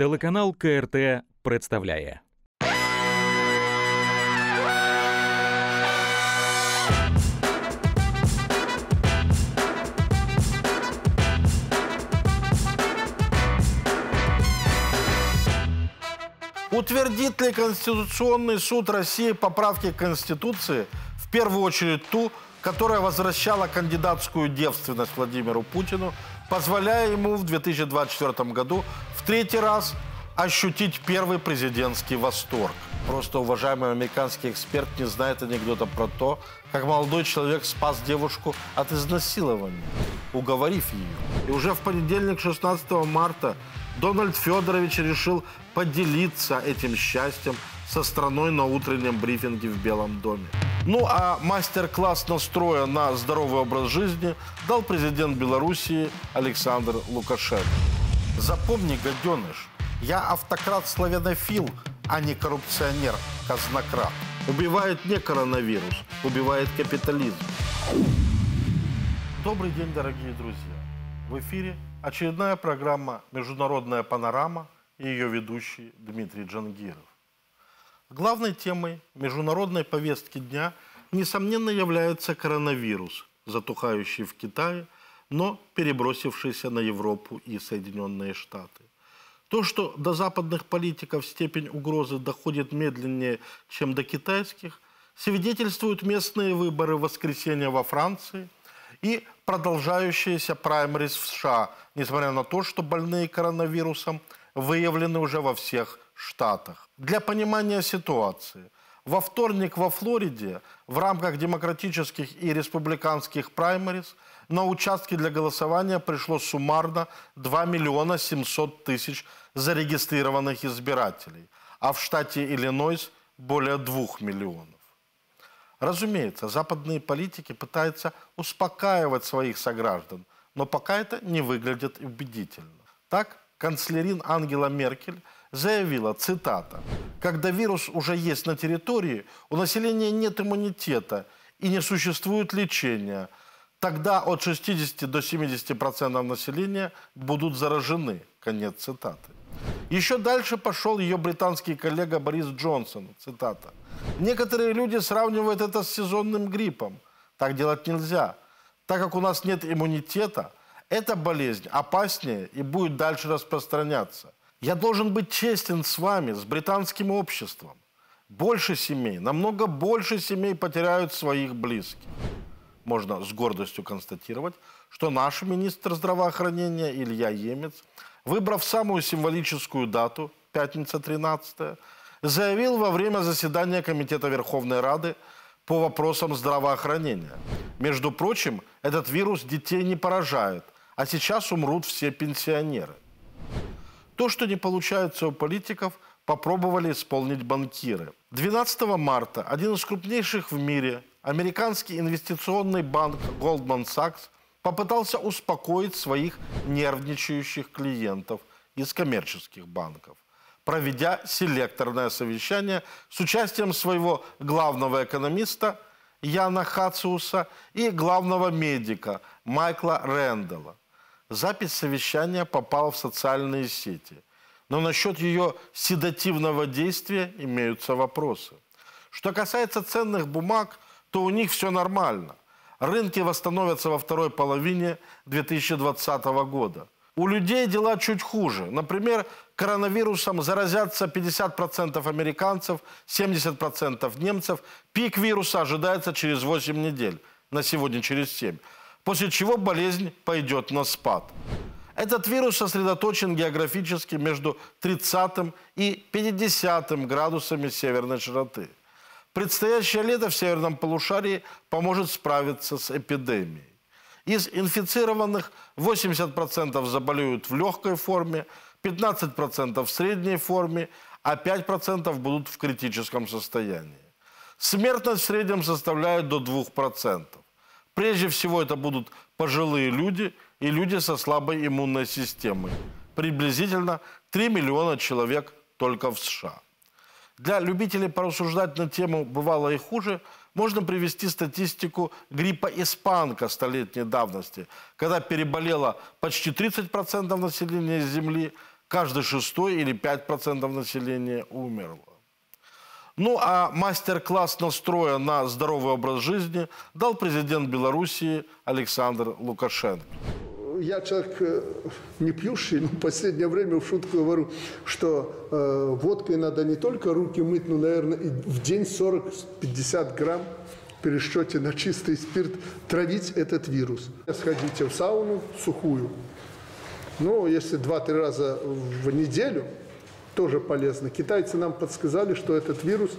Телеканал КРТ представляє. Утвердит ли Конституционный суд России поправки к Конституции, в первую очередь ту, которая возвращала кандидатскую девственность Владимиру Путину, позволяя ему в 2024 году в третий раз ощутить первый президентский восторг. Просто уважаемый американский эксперт не знает анекдота про то, как молодой человек спас девушку от изнасилования, уговорив ее. И уже в понедельник, 16 марта, Дональд Федорович решил поделиться этим счастьем со страной на утреннем брифинге в Белом доме. Ну а мастер-класс настроя на здоровый образ жизни дал президент Белоруссии Александр Лукашенко. Запомни, гаденыш, я автократ-славянофил, а не коррупционер, казнократ. Убивает не коронавирус, убивает капитализм. Добрый день, дорогие друзья. В эфире очередная программа «Международная панорама» и ее ведущий Дмитрий Джангиров. Главной темой международной повестки дня, несомненно, является коронавирус, затухающий в Китае – но перебросившийся на Европу и Соединенные Штаты. То, что до западных политиков степень угрозы доходит медленнее, чем до китайских, свидетельствуют местные выборы в воскресенье во Франции и продолжающиеся праймерис в США, несмотря на то, что больные коронавирусом выявлены уже во всех штатах. Для понимания ситуации, во вторник во Флориде в рамках демократических и республиканских праймерис – на участки для голосования пришло суммарно 2 миллиона 700 тысяч зарегистрированных избирателей, а в штате Иллинойс более 2 миллионов. Разумеется, западные политики пытаются успокаивать своих сограждан, но пока это не выглядит убедительно. Так, канцлерин Ангела Меркель заявила, цитата, «Когда вирус уже есть на территории, у населения нет иммунитета и не существует лечения, Тогда от 60 до 70% процентов населения будут заражены. Конец цитаты. Еще дальше пошел ее британский коллега Борис Джонсон. Цитата. Некоторые люди сравнивают это с сезонным гриппом. Так делать нельзя. Так как у нас нет иммунитета, эта болезнь опаснее и будет дальше распространяться. Я должен быть честен с вами, с британским обществом. Больше семей, намного больше семей потеряют своих близких можно с гордостью констатировать, что наш министр здравоохранения Илья Емец, выбрав самую символическую дату, пятница 13 заявил во время заседания Комитета Верховной Рады по вопросам здравоохранения. Между прочим, этот вирус детей не поражает, а сейчас умрут все пенсионеры. То, что не получается у политиков, попробовали исполнить банкиры. 12 марта один из крупнейших в мире Американский инвестиционный банк Goldman Sachs попытался успокоить своих нервничающих клиентов из коммерческих банков, проведя селекторное совещание с участием своего главного экономиста Яна Хациуса и главного медика Майкла Рэндала. Запись совещания попала в социальные сети, но насчет ее седативного действия имеются вопросы. Что касается ценных бумаг – то у них все нормально. Рынки восстановятся во второй половине 2020 года. У людей дела чуть хуже. Например, коронавирусом заразятся 50% американцев, 70% немцев. Пик вируса ожидается через 8 недель, на сегодня через 7. После чего болезнь пойдет на спад. Этот вирус сосредоточен географически между 30 и 50 градусами северной широты. Предстоящее лето в северном полушарии поможет справиться с эпидемией. Из инфицированных 80% заболеют в легкой форме, 15% в средней форме, а 5% будут в критическом состоянии. Смертность в среднем составляет до 2%. Прежде всего это будут пожилые люди и люди со слабой иммунной системой. Приблизительно 3 миллиона человек только в США. Для любителей порассуждать на тему «бывало и хуже» можно привести статистику гриппа испанка столетней давности, когда переболело почти 30% населения Земли, каждый шестой или 5% населения умерло. Ну а мастер-класс настроя на здоровый образ жизни дал президент Белоруссии Александр Лукашенко я человек э, не пьющий, но в последнее время в шутку говорю, что э, водкой надо не только руки мыть, но, наверное, и в день 40-50 грамм в пересчете на чистый спирт травить этот вирус. Сходите в сауну сухую. Ну, если 2-3 раза в неделю, тоже полезно. Китайцы нам подсказали, что этот вирус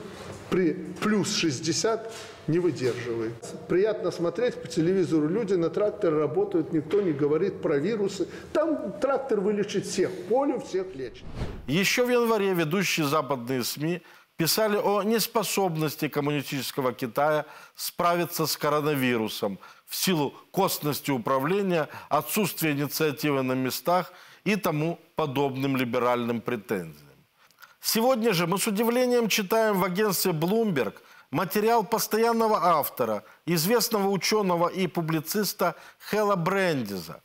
при плюс 60 не выдерживает. Приятно смотреть по телевизору, люди на трактор работают, никто не говорит про вирусы. Там трактор вылечит всех, полю всех лечит. Еще в январе ведущие западные СМИ писали о неспособности коммунистического Китая справиться с коронавирусом в силу костности управления, отсутствия инициативы на местах и тому подобным либеральным претензиям. Сегодня же мы с удивлением читаем в агентстве Bloomberg материал постоянного автора, известного ученого и публициста Хела Брендиза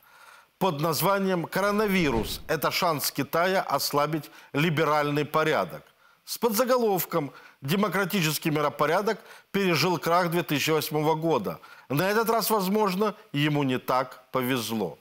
под названием «Коронавирус – это шанс Китая ослабить либеральный порядок» с подзаголовком «Демократический миропорядок пережил крах 2008 года. На этот раз, возможно, ему не так повезло».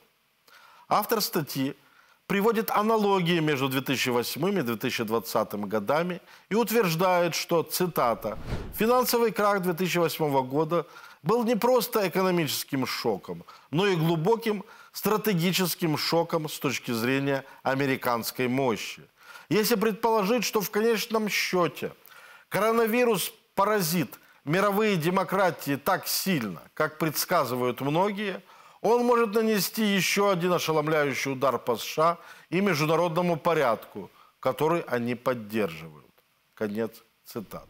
Автор статьи – приводит аналогии между 2008 и 2020 годами и утверждает, что, цитата, «финансовый крах 2008 года был не просто экономическим шоком, но и глубоким стратегическим шоком с точки зрения американской мощи. Если предположить, что в конечном счете коронавирус паразит мировые демократии так сильно, как предсказывают многие – он может нанести еще один ошеломляющий удар по США и международному порядку, который они поддерживают. Конец цитат.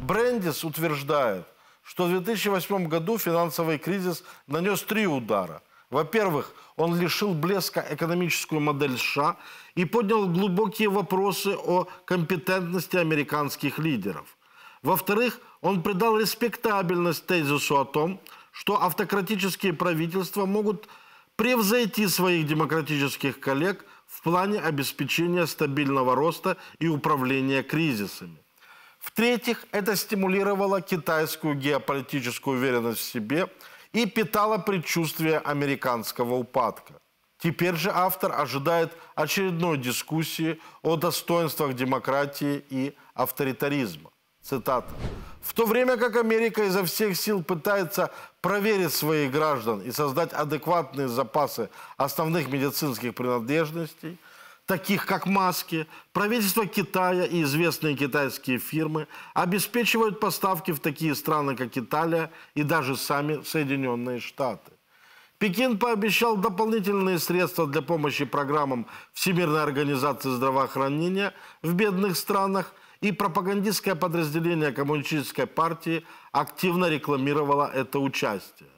Брендис утверждает, что в 2008 году финансовый кризис нанес три удара. Во-первых, он лишил блеска экономическую модель США и поднял глубокие вопросы о компетентности американских лидеров. Во-вторых, он придал респектабельность тезису о том, что автократические правительства могут превзойти своих демократических коллег в плане обеспечения стабильного роста и управления кризисами. В-третьих, это стимулировало китайскую геополитическую уверенность в себе и питало предчувствие американского упадка. Теперь же автор ожидает очередной дискуссии о достоинствах демократии и авторитаризма. Цитата. В то время как Америка изо всех сил пытается проверить своих граждан и создать адекватные запасы основных медицинских принадлежностей, таких как маски, правительство Китая и известные китайские фирмы обеспечивают поставки в такие страны, как Италия и даже сами Соединенные Штаты. Пекин пообещал дополнительные средства для помощи программам Всемирной организации здравоохранения в бедных странах – и пропагандистское подразделение коммунистической партии активно рекламировало это участие,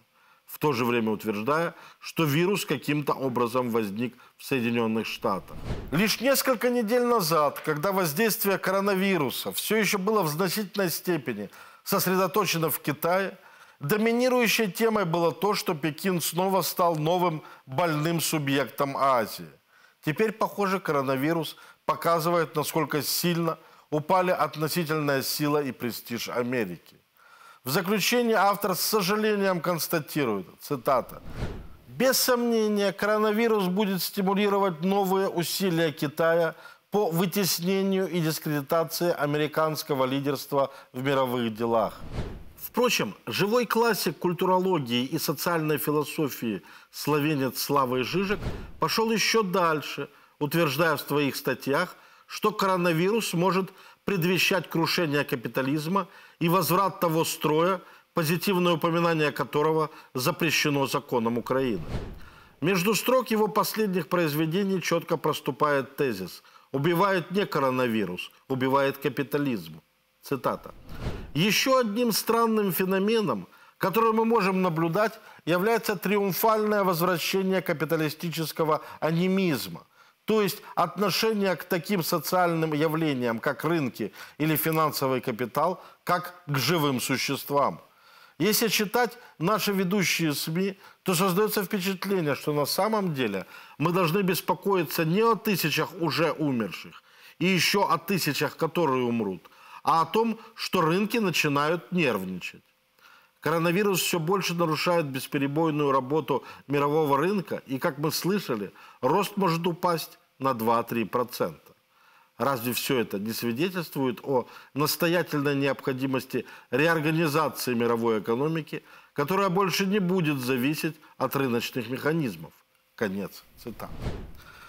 в то же время утверждая, что вирус каким-то образом возник в Соединенных Штатах. Лишь несколько недель назад, когда воздействие коронавируса все еще было в значительной степени сосредоточено в Китае, доминирующей темой было то, что Пекин снова стал новым больным субъектом Азии. Теперь, похоже, коронавирус показывает, насколько сильно упали относительная сила и престиж Америки. В заключение автор с сожалением констатирует, цитата, «Без сомнения, коронавирус будет стимулировать новые усилия Китая по вытеснению и дискредитации американского лидерства в мировых делах. Впрочем, живой классик культурологии и социальной философии словенец Славы Жижек пошел еще дальше, утверждая в своих статьях – что коронавирус может предвещать крушение капитализма и возврат того строя, позитивное упоминание которого запрещено законом Украины. Между строк его последних произведений четко проступает тезис «Убивает не коронавирус, убивает капитализм». Цитата. Еще одним странным феноменом, который мы можем наблюдать, является триумфальное возвращение капиталистического анимизма – то есть отношение к таким социальным явлениям, как рынки или финансовый капитал, как к живым существам. Если читать наши ведущие СМИ, то создается впечатление, что на самом деле мы должны беспокоиться не о тысячах уже умерших и еще о тысячах, которые умрут, а о том, что рынки начинают нервничать. Коронавирус все больше нарушает бесперебойную работу мирового рынка, и, как мы слышали, рост может упасть на 2-3%. Разве все это не свидетельствует о настоятельной необходимости реорганизации мировой экономики, которая больше не будет зависеть от рыночных механизмов? Конец цитаты.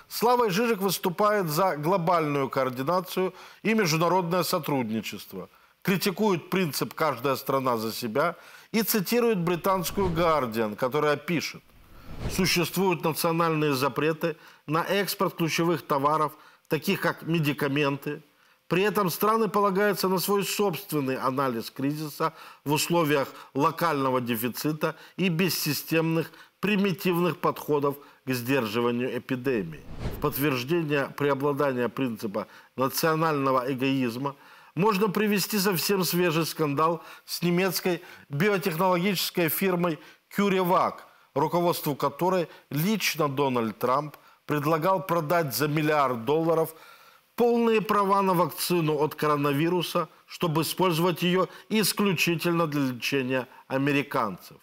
Слава Жижик выступает за глобальную координацию и международное сотрудничество, критикует принцип «каждая страна за себя» и цитирует британскую «Гардиан», которая пишет, существуют национальные запреты на экспорт ключевых товаров, таких как медикаменты. При этом страны полагаются на свой собственный анализ кризиса в условиях локального дефицита и бессистемных примитивных подходов к сдерживанию эпидемии. В подтверждение преобладания принципа национального эгоизма – можно привести совсем свежий скандал с немецкой биотехнологической фирмой CureVac, руководству которой лично Дональд Трамп предлагал продать за миллиард долларов полные права на вакцину от коронавируса, чтобы использовать ее исключительно для лечения американцев.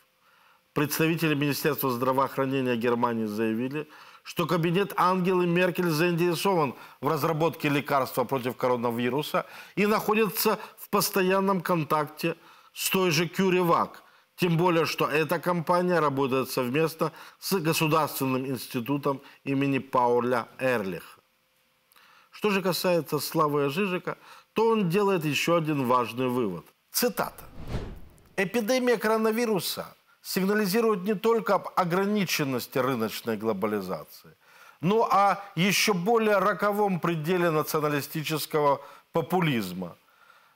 Представители Министерства здравоохранения Германии заявили – что кабинет Ангелы Меркель заинтересован в разработке лекарства против коронавируса и находится в постоянном контакте с той же Кюривак. Тем более, что эта компания работает совместно с Государственным институтом имени Пауля Эрлиха. Что же касается Славы Жижика, то он делает еще один важный вывод. Цитата. «Эпидемия коронавируса сигнализирует не только об ограниченности рыночной глобализации, но о еще более роковом пределе националистического популизма,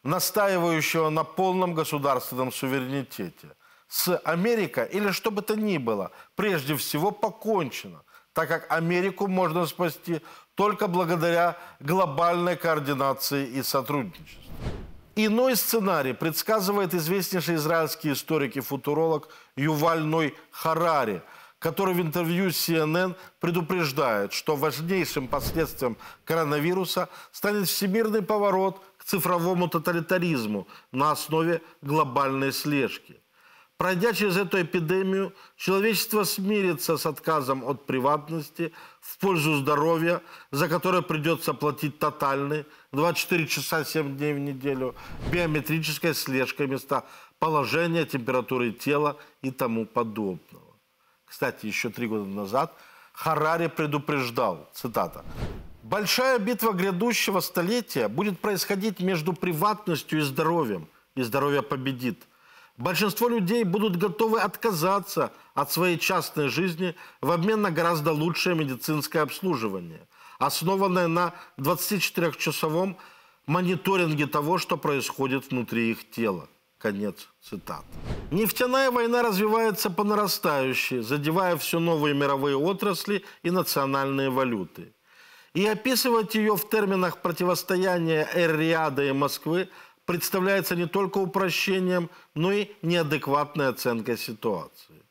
настаивающего на полном государственном суверенитете. С Америка или что бы то ни было, прежде всего покончено, так как Америку можно спасти только благодаря глобальной координации и сотрудничеству. Иной сценарий предсказывает известнейший израильский историк и футуролог Ювальной Харари, который в интервью CNN предупреждает, что важнейшим последствием коронавируса станет всемирный поворот к цифровому тоталитаризму на основе глобальной слежки – Пройдя через эту эпидемию, человечество смирится с отказом от приватности в пользу здоровья, за которое придется платить тотальный 24 часа 7 дней в неделю, биометрической слежкой места положения, температуры тела и тому подобного. Кстати, еще три года назад Харари предупреждал, цитата, «Большая битва грядущего столетия будет происходить между приватностью и здоровьем, и здоровье победит. Большинство людей будут готовы отказаться от своей частной жизни в обмен на гораздо лучшее медицинское обслуживание, основанное на 24-часовом мониторинге того, что происходит внутри их тела. Конец цитат. Нефтяная война развивается по нарастающей, задевая все новые мировые отрасли и национальные валюты. И описывать ее в терминах противостояния Эр-Риада и Москвы – представляется не только упрощением, но и неадекватной оценкой ситуации.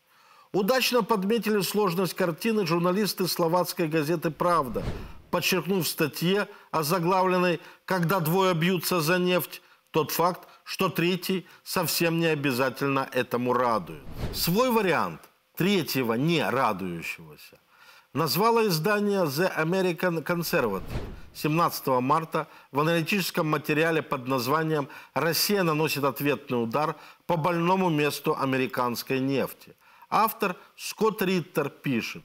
Удачно подметили сложность картины журналисты словацкой газеты «Правда», подчеркнув в статье, озаглавленной «Когда двое бьются за нефть», тот факт, что третий совсем не обязательно этому радует. Свой вариант третьего не радующегося – назвало издание The American Conservative 17 марта в аналитическом материале под названием «Россия наносит ответный удар по больному месту американской нефти». Автор Скотт Риттер пишет,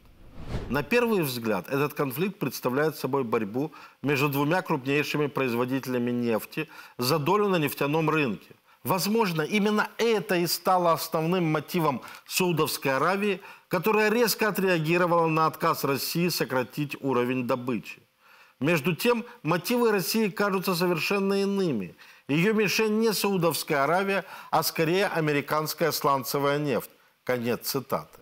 на первый взгляд этот конфликт представляет собой борьбу между двумя крупнейшими производителями нефти за долю на нефтяном рынке – Возможно, именно это и стало основным мотивом Саудовской Аравии, которая резко отреагировала на отказ России сократить уровень добычи. Между тем, мотивы России кажутся совершенно иными. Ее мишень не Саудовская Аравия, а скорее американская сланцевая нефть. Конец цитаты.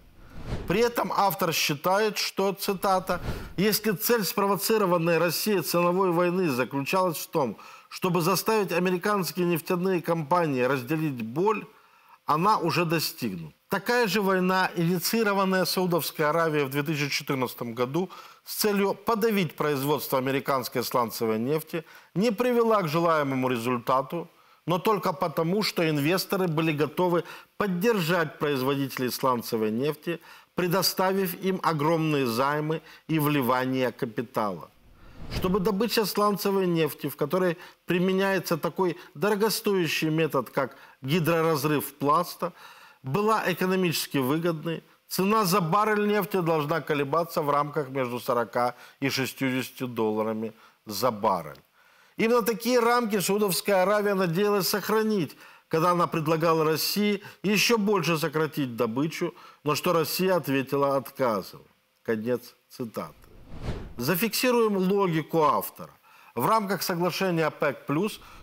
При этом автор считает, что, цитата, «если цель спровоцированной Россией ценовой войны заключалась в том, чтобы заставить американские нефтяные компании разделить боль, она уже достигнута. Такая же война, инициированная Саудовской Аравией в 2014 году с целью подавить производство американской сланцевой нефти, не привела к желаемому результату, но только потому, что инвесторы были готовы поддержать производителей сланцевой нефти, предоставив им огромные займы и вливание капитала чтобы добыча сланцевой нефти, в которой применяется такой дорогостоящий метод, как гидроразрыв пласта, была экономически выгодной, цена за баррель нефти должна колебаться в рамках между 40 и 60 долларами за баррель. Именно такие рамки Саудовская Аравия надеялась сохранить, когда она предлагала России еще больше сократить добычу, но что Россия ответила отказом. Конец цитаты. Зафиксируем логику автора. В рамках соглашения ОПЕК+,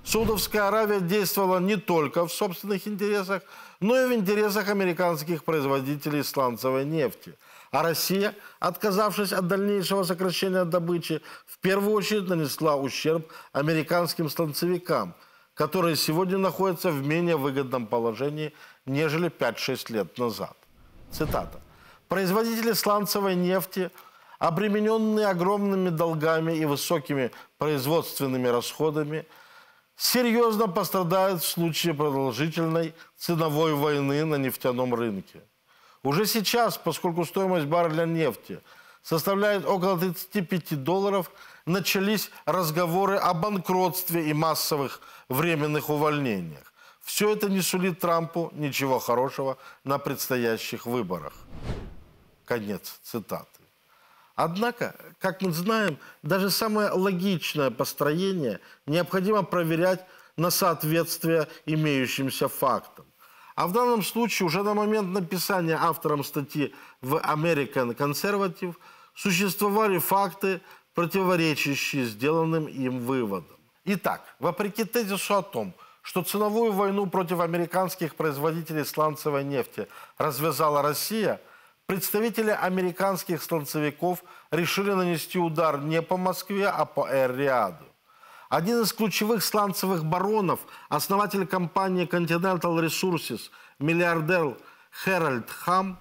Саудовская Аравия действовала не только в собственных интересах, но и в интересах американских производителей сланцевой нефти. А Россия, отказавшись от дальнейшего сокращения добычи, в первую очередь нанесла ущерб американским сланцевикам, которые сегодня находятся в менее выгодном положении, нежели 5-6 лет назад. Цитата. «Производители сланцевой нефти – обремененные огромными долгами и высокими производственными расходами, серьезно пострадают в случае продолжительной ценовой войны на нефтяном рынке. Уже сейчас, поскольку стоимость барреля нефти составляет около 35 долларов, начались разговоры о банкротстве и массовых временных увольнениях. Все это не сулит Трампу ничего хорошего на предстоящих выборах. Конец цитаты. Однако, как мы знаем, даже самое логичное построение необходимо проверять на соответствие имеющимся фактам. А в данном случае уже на момент написания автором статьи в American Conservative существовали факты, противоречащие сделанным им выводам. Итак, вопреки тезису о том, что ценовую войну против американских производителей сланцевой нефти развязала Россия – представители американских станцевиков решили нанести удар не по Москве, а по Эр-Риаду. Один из ключевых сланцевых баронов, основатель компании Continental Resources, миллиардер Хэральд Хам,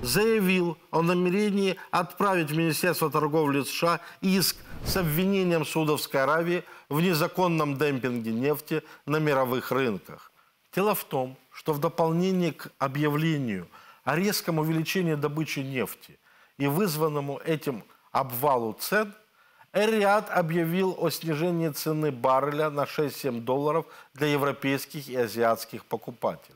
заявил о намерении отправить в Министерство торговли США иск с обвинением Саудовской Аравии в незаконном демпинге нефти на мировых рынках. Дело в том, что в дополнение к объявлению – о резком увеличении добычи нефти и вызванному этим обвалу цен, эр объявил о снижении цены барреля на 6-7 долларов для европейских и азиатских покупателей.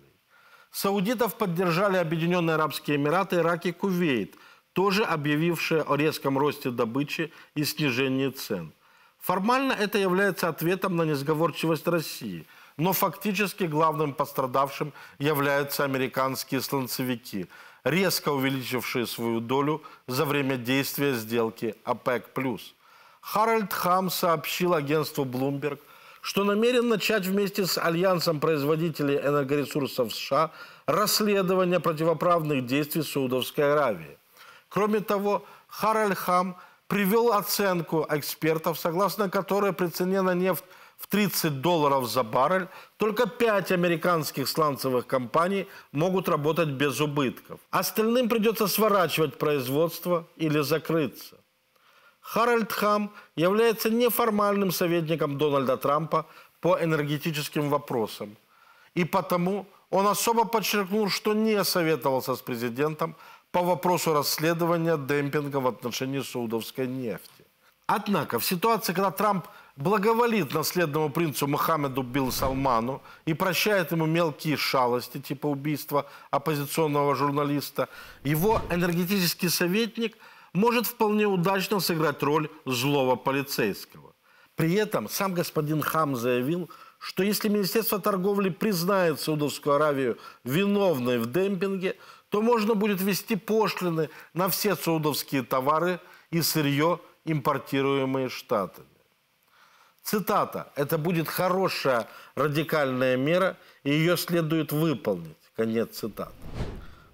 Саудитов поддержали Объединенные Арабские Эмираты, Ирак и Кувейт, тоже объявившие о резком росте добычи и снижении цен. Формально это является ответом на несговорчивость России – но фактически главным пострадавшим являются американские сланцевики, резко увеличившие свою долю за время действия сделки ОПЕК+. Харальд Хам сообщил агентству Bloomberg, что намерен начать вместе с Альянсом производителей энергоресурсов США расследование противоправных действий Саудовской Аравии. Кроме того, Харальд Хам привел оценку экспертов, согласно которой при цене на нефть в 30 долларов за баррель, только 5 американских сланцевых компаний могут работать без убытков. Остальным придется сворачивать производство или закрыться. Харальд Хам является неформальным советником Дональда Трампа по энергетическим вопросам. И потому он особо подчеркнул, что не советовался с президентом по вопросу расследования демпинга в отношении саудовской нефти. Однако в ситуации, когда Трамп – благоволит наследному принцу Мухаммеду Бил Салману и прощает ему мелкие шалости, типа убийства оппозиционного журналиста, его энергетический советник может вполне удачно сыграть роль злого полицейского. При этом сам господин Хам заявил, что если Министерство торговли признает Саудовскую Аравию виновной в демпинге, то можно будет ввести пошлины на все саудовские товары и сырье, импортируемые Штатами. Цитата. «Это будет хорошая радикальная мера, и ее следует выполнить». Конец цитаты.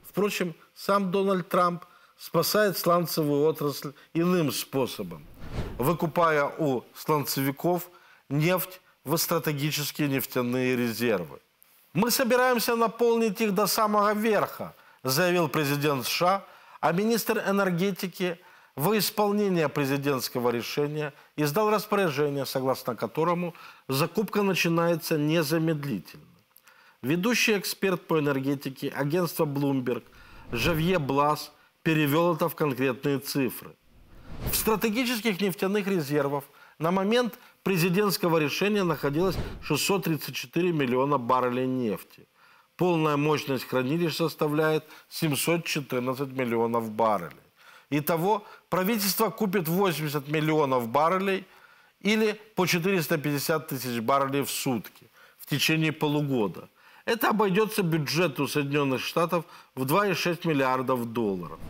Впрочем, сам Дональд Трамп спасает сланцевую отрасль иным способом, выкупая у сланцевиков нефть в стратегические нефтяные резервы. «Мы собираемся наполнить их до самого верха», заявил президент США, а министр энергетики во исполнение президентского решения издал распоряжение, согласно которому закупка начинается незамедлительно. Ведущий эксперт по энергетике агентства Bloomberg Жавье Блас перевел это в конкретные цифры. В стратегических нефтяных резервах на момент президентского решения находилось 634 миллиона баррелей нефти. Полная мощность хранилищ составляет 714 миллионов баррелей. Итого правительство купит 80 миллионов баррелей или по 450 тысяч баррелей в сутки в течение полугода. Это обойдется бюджету Соединенных Штатов в 2,6 миллиардов долларов.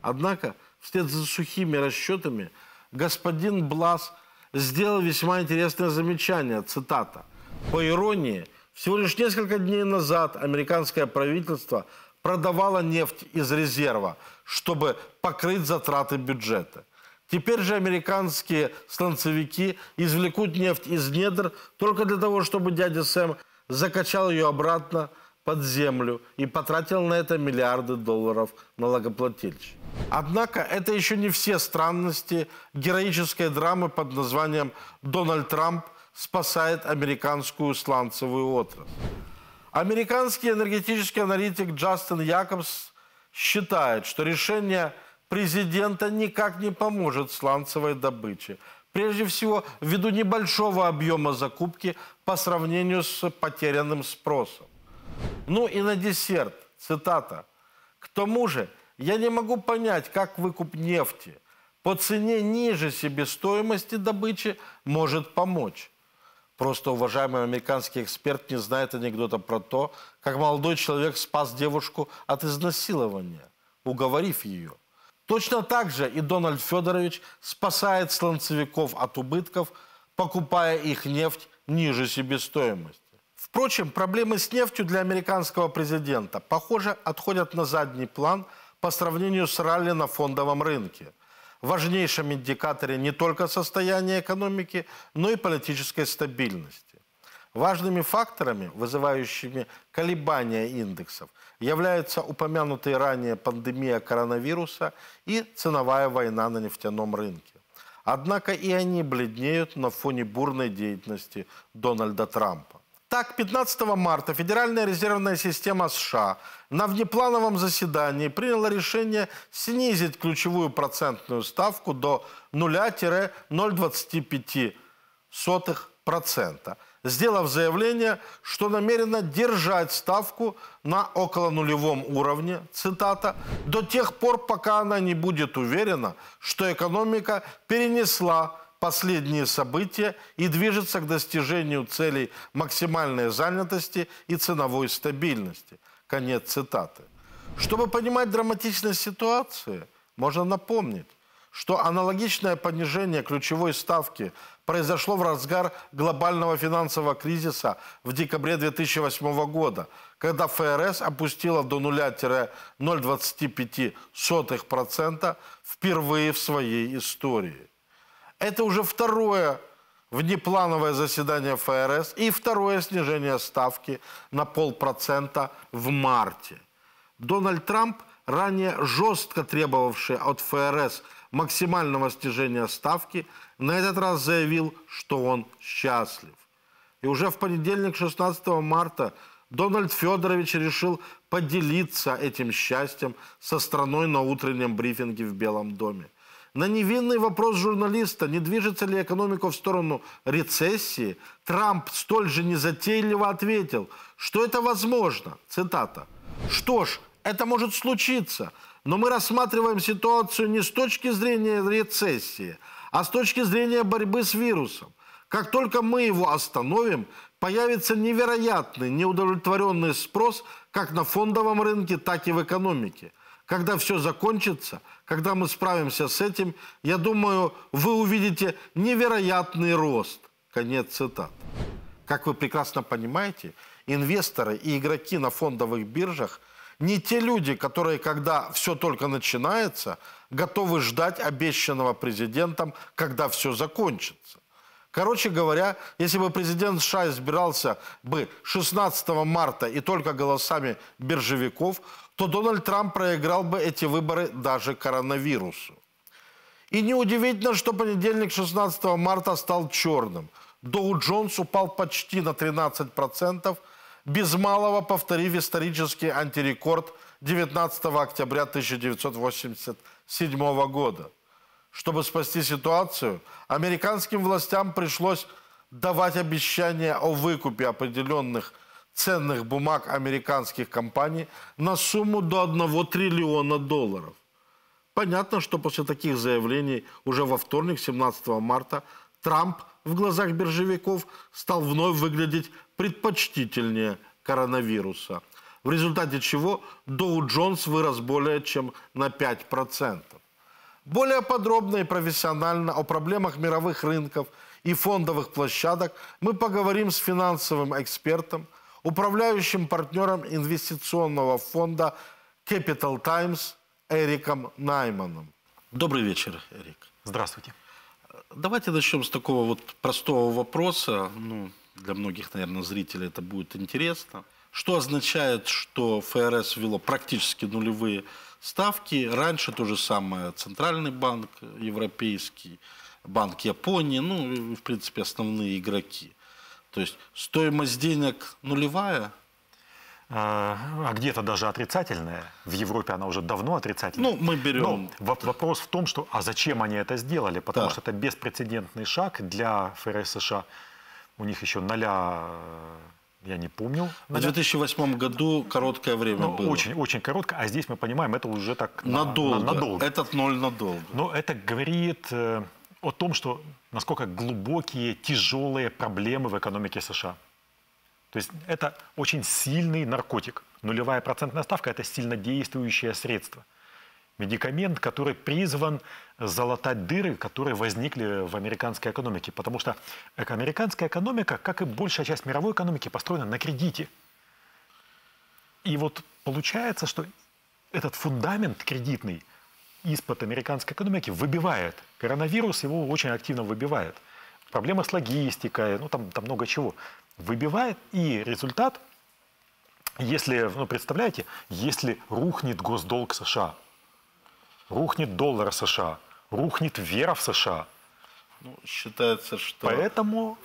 Однако, вслед за сухими расчетами, господин Блас сделал весьма интересное замечание, цитата. «По иронии, всего лишь несколько дней назад американское правительство – продавала нефть из резерва, чтобы покрыть затраты бюджета. Теперь же американские сланцевики извлекут нефть из недр только для того, чтобы дядя Сэм закачал ее обратно под землю и потратил на это миллиарды долларов налогоплательщиков. Однако это еще не все странности героической драмы под названием «Дональд Трамп спасает американскую сланцевую отрасль». Американский энергетический аналитик Джастин Якобс считает, что решение президента никак не поможет сланцевой добыче. Прежде всего, ввиду небольшого объема закупки по сравнению с потерянным спросом. Ну и на десерт, цитата. «К тому же, я не могу понять, как выкуп нефти по цене ниже себестоимости добычи может помочь. Просто уважаемый американский эксперт не знает анекдота про то, как молодой человек спас девушку от изнасилования, уговорив ее. Точно так же и Дональд Федорович спасает сланцевиков от убытков, покупая их нефть ниже себестоимости. Впрочем, проблемы с нефтью для американского президента, похоже, отходят на задний план по сравнению с ралли на фондовом рынке – важнейшем индикаторе не только состояния экономики, но и политической стабильности. Важными факторами, вызывающими колебания индексов, являются упомянутые ранее пандемия коронавируса и ценовая война на нефтяном рынке. Однако и они бледнеют на фоне бурной деятельности Дональда Трампа. Так, 15 марта Федеральная резервная система США на внеплановом заседании приняла решение снизить ключевую процентную ставку до 0,025%, сделав заявление, что намерена держать ставку на около нулевом уровне, цитата, до тех пор, пока она не будет уверена, что экономика перенесла последние события и движется к достижению целей максимальной занятости и ценовой стабильности. Конец цитаты. Чтобы понимать драматичность ситуации, можно напомнить, что аналогичное понижение ключевой ставки произошло в разгар глобального финансового кризиса в декабре 2008 года, когда ФРС опустила до 0,025% впервые в своей истории. Это уже второе внеплановое заседание ФРС и второе снижение ставки на полпроцента в марте. Дональд Трамп, ранее жестко требовавший от ФРС максимального снижения ставки, на этот раз заявил, что он счастлив. И уже в понедельник, 16 марта, Дональд Федорович решил поделиться этим счастьем со страной на утреннем брифинге в Белом доме на невинный вопрос журналиста, не движется ли экономика в сторону рецессии, Трамп столь же незатейливо ответил, что это возможно, цитата. «Что ж, это может случиться, но мы рассматриваем ситуацию не с точки зрения рецессии, а с точки зрения борьбы с вирусом. Как только мы его остановим, появится невероятный неудовлетворенный спрос как на фондовом рынке, так и в экономике. Когда все закончится, когда мы справимся с этим, я думаю, вы увидите невероятный рост. Конец цитат. Как вы прекрасно понимаете, инвесторы и игроки на фондовых биржах не те люди, которые, когда все только начинается, готовы ждать обещанного президентом, когда все закончится. Короче говоря, если бы президент США избирался бы 16 марта и только голосами биржевиков, то Дональд Трамп проиграл бы эти выборы даже коронавирусу. И неудивительно, что понедельник 16 марта стал черным. Доу Джонс упал почти на 13%, без малого повторив исторический антирекорд 19 октября 1987 года. Чтобы спасти ситуацию, американским властям пришлось давать обещания о выкупе определенных ценных бумаг американских компаний на сумму до 1 триллиона долларов. Понятно, что после таких заявлений уже во вторник, 17 марта, Трамп в глазах биржевиков стал вновь выглядеть предпочтительнее коронавируса. В результате чего Доу Джонс вырос более чем на 5%. Более подробно и профессионально о проблемах мировых рынков и фондовых площадок мы поговорим с финансовым экспертом – управляющим партнером инвестиционного фонда Capital Times Эриком Найманом. Добрый вечер, Эрик. Здравствуйте. Давайте начнем с такого вот простого вопроса. Ну, для многих, наверное, зрителей это будет интересно. Что означает, что ФРС ввело практически нулевые ставки? Раньше то же самое. Центральный банк европейский, Банк Японии, ну, в принципе, основные игроки. То есть стоимость денег нулевая? А, а где-то даже отрицательная. В Европе она уже давно отрицательная. Ну, мы берем... Но вопрос в том, что а зачем они это сделали? Потому да. что это беспрецедентный шаг для ФРС США. У них еще ноля я не помню. В 2008 году короткое время ну, было. Очень, очень коротко, а здесь мы понимаем, это уже так надолго. На, надолго. Этот ноль надолго. Но это говорит э, о том, что насколько глубокие, тяжелые проблемы в экономике США. То есть это очень сильный наркотик. Нулевая процентная ставка – это сильнодействующее средство. Медикамент, который призван залатать дыры, которые возникли в американской экономике. Потому что американская экономика, как и большая часть мировой экономики, построена на кредите. И вот получается, что этот фундамент кредитный – из под американской экономики выбивает. Коронавирус его очень активно выбивает. Проблема с логистикой, ну там, там много чего. Выбивает, и результат, если, ну представляете, если рухнет госдолг США, рухнет доллар США, рухнет вера в США. Ну, считается, что... Поэтому...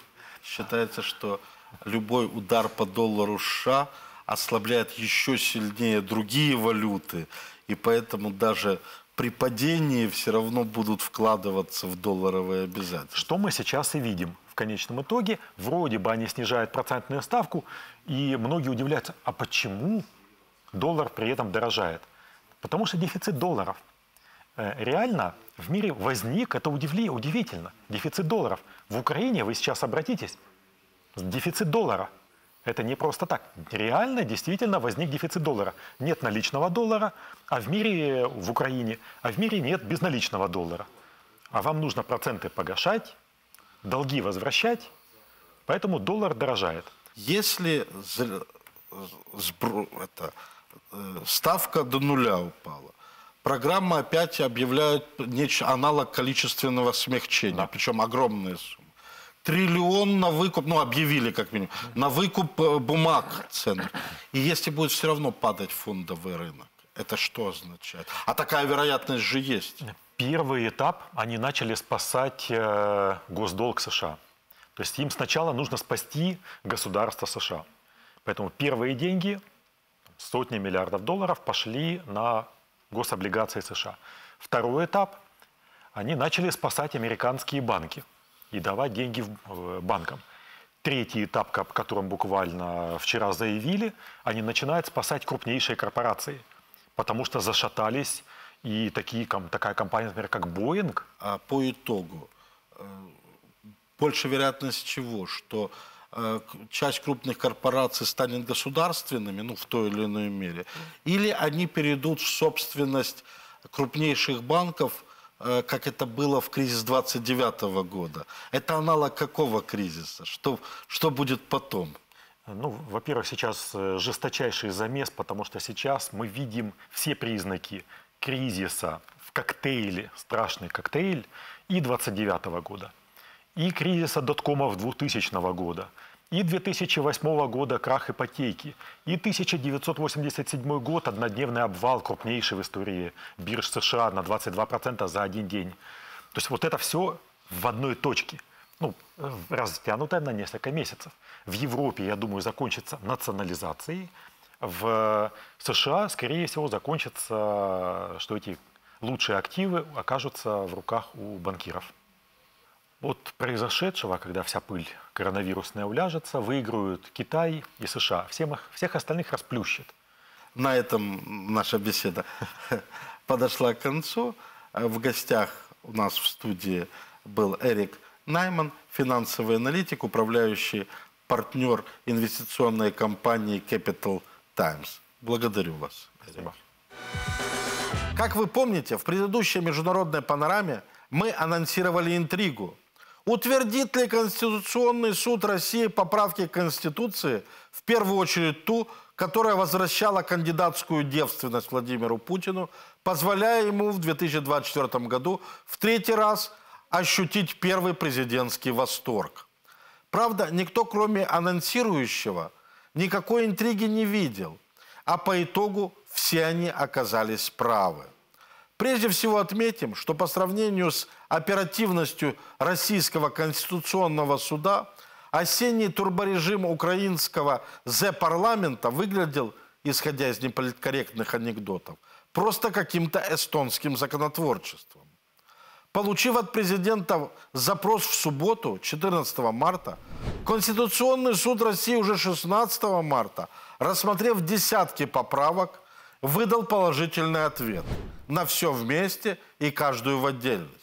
Считается, что любой удар по доллару США ослабляет еще сильнее другие валюты. И поэтому даже при падении все равно будут вкладываться в долларовые обязательства. Что мы сейчас и видим в конечном итоге. Вроде бы они снижают процентную ставку, и многие удивляются, а почему доллар при этом дорожает? Потому что дефицит долларов. Э, реально в мире возник, это удивительно, дефицит долларов. В Украине, вы сейчас обратитесь, дефицит доллара – это не просто так. Реально действительно возник дефицит доллара. Нет наличного доллара, а в мире, в Украине, а в мире нет безналичного доллара. А вам нужно проценты погашать, долги возвращать, поэтому доллар дорожает. Если это, э, ставка до нуля упала, программа опять объявляет нечто, аналог количественного смягчения, да. причем огромные суммы триллион на выкуп, ну, объявили как минимум, на выкуп э, бумаг цены. И если будет все равно падать фондовый рынок, это что означает? А такая вероятность же есть. Первый этап, они начали спасать э, госдолг США. То есть им сначала нужно спасти государство США. Поэтому первые деньги, сотни миллиардов долларов, пошли на гособлигации США. Второй этап, они начали спасать американские банки – и давать деньги э, банкам. Третий этап, о котором буквально вчера заявили, они начинают спасать крупнейшие корпорации, потому что зашатались и такие, такая компания, например, как Boeing. А по итогу, э, больше вероятность чего? Что э, часть крупных корпораций станет государственными, ну, в той или иной мере, или они перейдут в собственность крупнейших банков – Э, как это было в кризис 29 года. Это аналог какого кризиса? Что, что будет потом? Ну, во-первых, сейчас э, жесточайший замес, потому что сейчас мы видим все признаки кризиса в коктейле, страшный коктейль, и 29 года, и кризиса доткомов 2000 года – и 2008 года крах ипотеки, и 1987 год однодневный обвал, крупнейший в истории бирж США на 22% за один день. То есть вот это все в одной точке ну, э, растянутая на несколько месяцев. В Европе, я думаю, закончится национализацией. В США, скорее всего, закончится, что эти лучшие активы окажутся в руках у банкиров. От произошедшего, когда вся пыль коронавирусная уляжется, выиграют Китай и США. Всем всех остальных расплющит. На этом наша беседа подошла к концу. В гостях у нас в студии был Эрик Найман, финансовый аналитик, управляющий партнер инвестиционной компании Capital Times. Благодарю вас. Спасибо. Как вы помните, в предыдущей международной панораме мы анонсировали интригу – Утвердит ли Конституционный суд России поправки к Конституции, в первую очередь ту, которая возвращала кандидатскую девственность Владимиру Путину, позволяя ему в 2024 году в третий раз ощутить первый президентский восторг? Правда, никто, кроме анонсирующего, никакой интриги не видел, а по итогу все они оказались правы. Прежде всего отметим, что по сравнению с оперативностью Российского конституционного суда осенний турборежим украинского З-парламента выглядел, исходя из неполиткорректных анекдотов, просто каким-то эстонским законотворчеством. Получив от президента запрос в субботу, 14 марта, Конституционный суд России уже 16 марта, рассмотрев десятки поправок, выдал положительный ответ – на все вместе и каждую в отдельности.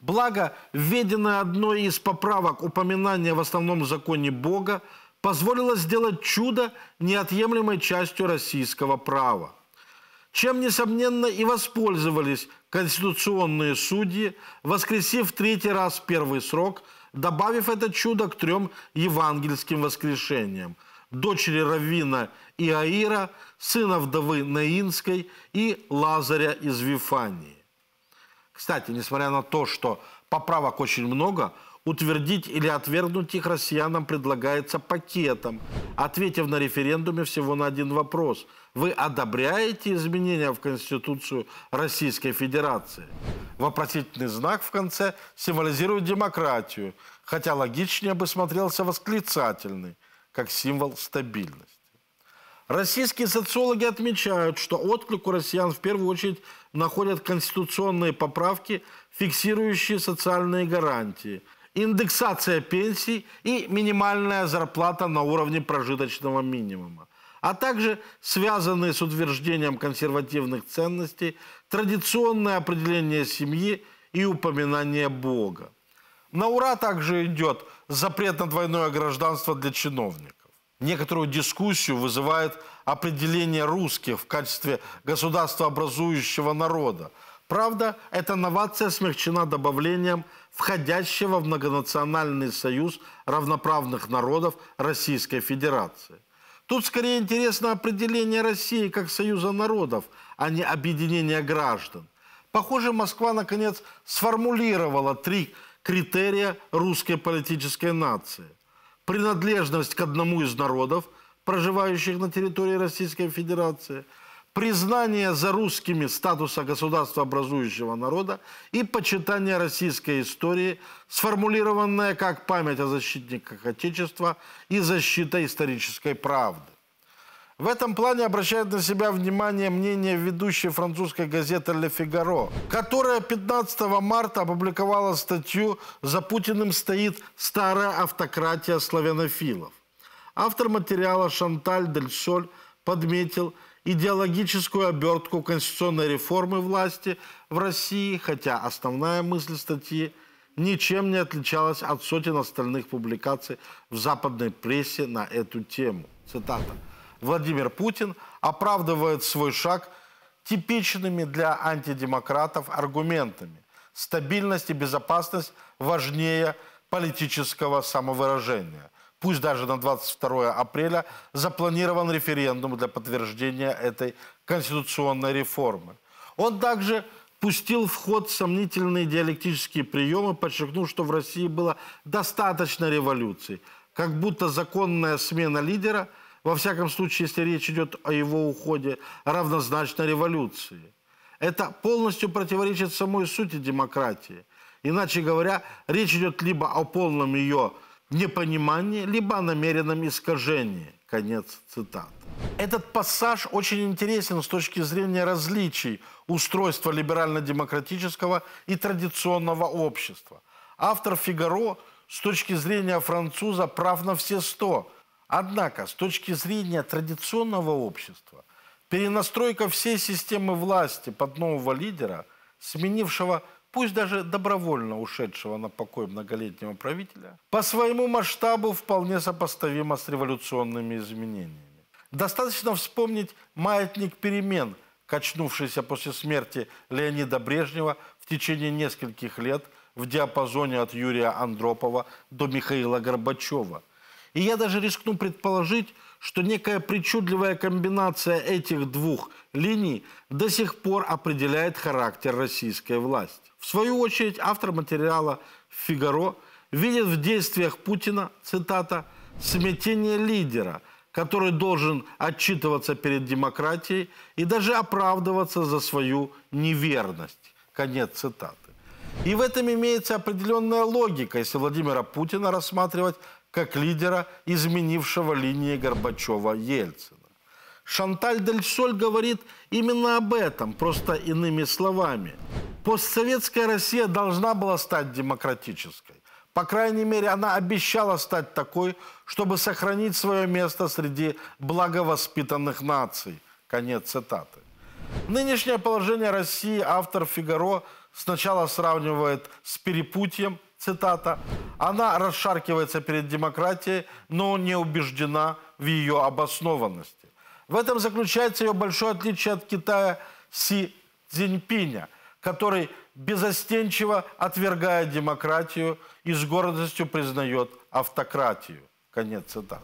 Благо, введенное одной из поправок упоминание в основном законе Бога позволило сделать чудо неотъемлемой частью российского права чем, несомненно, и воспользовались конституционные судьи, воскресив третий раз первый срок, добавив это чудо к трем евангельским воскрешениям – дочери Равина и Аира, сына вдовы Наинской и Лазаря из Вифании. Кстати, несмотря на то, что поправок очень много, утвердить или отвергнуть их россиянам предлагается пакетом, ответив на референдуме всего на один вопрос. Вы одобряете изменения в Конституцию Российской Федерации? Вопросительный знак в конце символизирует демократию, хотя логичнее бы смотрелся восклицательный как символ стабильности. Российские социологи отмечают, что отклик у россиян в первую очередь находят конституционные поправки, фиксирующие социальные гарантии, индексация пенсий и минимальная зарплата на уровне прожиточного минимума а также связанные с утверждением консервативных ценностей, традиционное определение семьи и упоминание Бога. На ура также идет запрет на двойное гражданство для чиновников. Некоторую дискуссию вызывает определение русских в качестве государства образующего народа. Правда, эта новация смягчена добавлением входящего в многонациональный союз равноправных народов Российской Федерации. Тут скорее интересно определение России как союза народов, а не объединение граждан. Похоже, Москва, наконец, сформулировала три критерия русской политической нации. Принадлежность к одному из народов, проживающих на территории Российской Федерации, признание за русскими статуса государства образующего народа и почитание российской истории, сформулированное как память о защитниках Отечества и защита исторической правды. В этом плане обращает на себя внимание мнение ведущей французской газеты «Ле Фигаро», которая 15 марта опубликовала статью «За Путиным стоит старая автократия славянофилов». Автор материала Шанталь Дель Соль подметил идеологическую обертку конституционной реформы власти в России, хотя основная мысль статьи ничем не отличалась от сотен остальных публикаций в западной прессе на эту тему. Цитата. Владимир Путин оправдывает свой шаг типичными для антидемократов аргументами. Стабильность и безопасность важнее политического самовыражения. Пусть даже на 22 апреля запланирован референдум для подтверждения этой конституционной реформы. Он также пустил в ход сомнительные диалектические приемы, подчеркнув, что в России было достаточно революций, как будто законная смена лидера – во всяком случае, если речь идет о его уходе, равнозначно революции. Это полностью противоречит самой сути демократии. Иначе говоря, речь идет либо о полном ее непонимании, либо о намеренном искажении. Конец цитаты. Этот пассаж очень интересен с точки зрения различий устройства либерально-демократического и традиционного общества. Автор «Фигаро» с точки зрения француза прав на все сто – Однако, с точки зрения традиционного общества, перенастройка всей системы власти под нового лидера, сменившего, пусть даже добровольно ушедшего на покой многолетнего правителя, по своему масштабу вполне сопоставима с революционными изменениями. Достаточно вспомнить маятник перемен, качнувшийся после смерти Леонида Брежнева в течение нескольких лет в диапазоне от Юрия Андропова до Михаила Горбачева – и я даже рискну предположить, что некая причудливая комбинация этих двух линий до сих пор определяет характер российской власти. В свою очередь, автор материала «Фигаро» видит в действиях Путина, цитата, «смятение лидера», который должен отчитываться перед демократией и даже оправдываться за свою неверность. Конец цитаты. И в этом имеется определенная логика, если Владимира Путина рассматривать как лидера, изменившего линии Горбачева-Ельцина. Шанталь Дель Соль говорит именно об этом, просто иными словами. Постсоветская Россия должна была стать демократической. По крайней мере, она обещала стать такой, чтобы сохранить свое место среди благовоспитанных наций. Конец цитаты. Нынешнее положение России автор Фигаро сначала сравнивает с перепутьем цитата, она расшаркивается перед демократией, но не убеждена в ее обоснованности. В этом заключается ее большое отличие от Китая Си Цзиньпиня, который безостенчиво отвергает демократию и с гордостью признает автократию. Конец цитаты.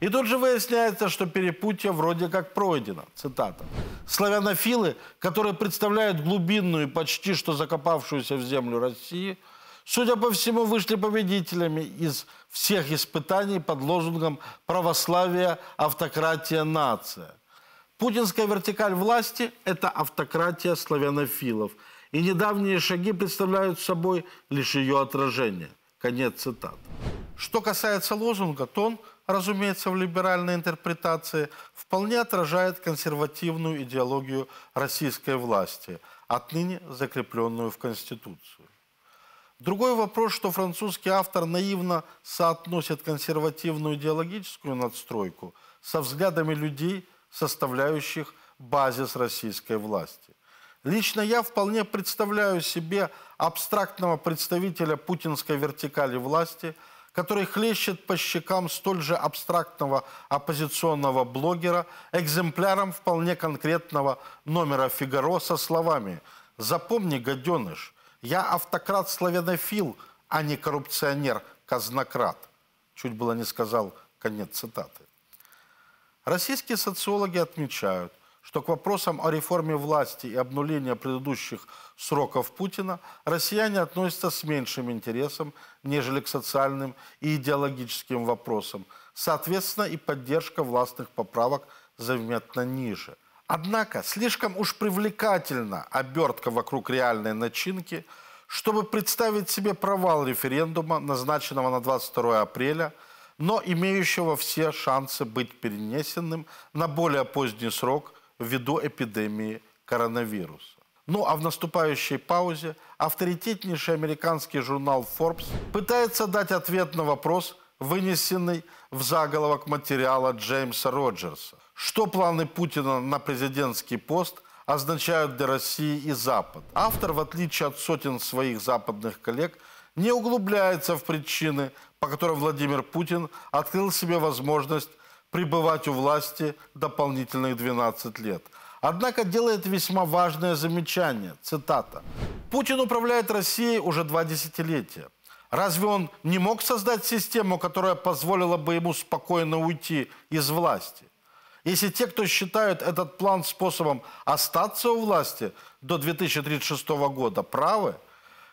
И тут же выясняется, что перепутье вроде как пройдено. Цитата. «Славянофилы, которые представляют глубинную, почти что закопавшуюся в землю Россию судя по всему, вышли победителями из всех испытаний под лозунгом «Православие, автократия, нация». Путинская вертикаль власти – это автократия славянофилов, и недавние шаги представляют собой лишь ее отражение. Конец цитат. Что касается лозунга, то он, разумеется, в либеральной интерпретации вполне отражает консервативную идеологию российской власти, отныне закрепленную в Конституцию. Другой вопрос, что французский автор наивно соотносит консервативную идеологическую надстройку со взглядами людей, составляющих базис российской власти. Лично я вполне представляю себе абстрактного представителя путинской вертикали власти, который хлещет по щекам столь же абстрактного оппозиционного блогера экземпляром вполне конкретного номера «Фигаро» со словами «Запомни, гаденыш, я автократ-славянофил, а не коррупционер-казнократ. Чуть было не сказал конец цитаты. Российские социологи отмечают, что к вопросам о реформе власти и обнулении предыдущих сроков Путина россияне относятся с меньшим интересом, нежели к социальным и идеологическим вопросам. Соответственно, и поддержка властных поправок заметно ниже. Однако слишком уж привлекательна обертка вокруг реальной начинки, чтобы представить себе провал референдума, назначенного на 22 апреля, но имеющего все шансы быть перенесенным на более поздний срок ввиду эпидемии коронавируса. Ну а в наступающей паузе авторитетнейший американский журнал Forbes пытается дать ответ на вопрос – вынесенный в заголовок материала Джеймса Роджерса. Что планы Путина на президентский пост означают для России и Запада? Автор, в отличие от сотен своих западных коллег, не углубляется в причины, по которым Владимир Путин открыл себе возможность пребывать у власти дополнительных 12 лет. Однако делает весьма важное замечание, цитата. «Путин управляет Россией уже два десятилетия. Разве он не мог создать систему, которая позволила бы ему спокойно уйти из власти? Если те, кто считают этот план способом остаться у власти до 2036 года, правы,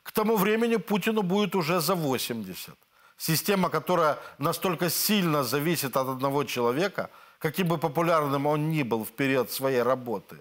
к тому времени Путину будет уже за 80. Система, которая настолько сильно зависит от одного человека, каким бы популярным он ни был в период своей работы,